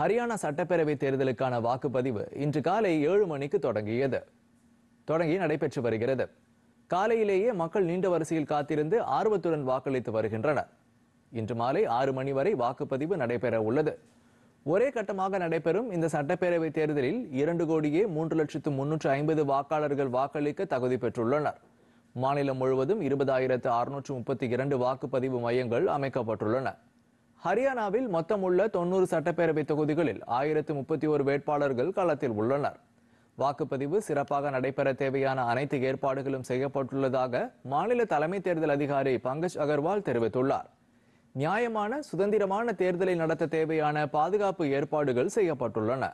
ஹரியானா சட்டப்பேரவை தேர்தலுக்கான வாக்குப்பதிவு இன்று காலை ஏழு மணிக்கு தொடங்கியது தொடங்கி நடைபெற்று வருகிறது காலையிலேயே மக்கள் நீண்ட வரிசையில் காத்திருந்து ஆர்வத்துடன் வாக்களித்து வருகின்றனர் இன்று மாலை ஆறு மணி வரை வாக்குப்பதிவு நடைபெற உள்ளது ஒரே கட்டமாக நடைபெறும் இந்த சட்டப்பேரவை தேர்தலில் இரண்டு கோடியே மூன்று லட்சத்து முன்னூற்று ஐம்பது வாக்காளர்கள் வாக்களிக்க தகுதி பெற்றுள்ளனர் மாநிலம் முழுவதும் இருபதாயிரத்து அறுநூற்று முப்பத்தி இரண்டு வாக்குப்பதிவு மையங்கள் அமைக்கப்பட்டுள்ளன ஹரியானாவில் மொத்தமுள்ள தொன்னூறு சட்டப்பேரவை தொகுதிகளில் ஆயிரத்து முப்பத்தி ஒரு வேட்பாளர்கள் களத்தில் உள்ளனர் வாக்குப்பதிவு சிறப்பாக நடைபெற தேவையான அனைத்து ஏற்பாடுகளும் செய்யப்பட்டுள்ளதாக மாநில தலைமை தேர்தல் அதிகாரி பங்கஜ் அகர்வால் தெரிவித்துள்ளார் நியாயமான சுதந்திரமான தேர்தலை நடத்த தேவையான பாதுகாப்பு ஏற்பாடுகள் செய்யப்பட்டுள்ளன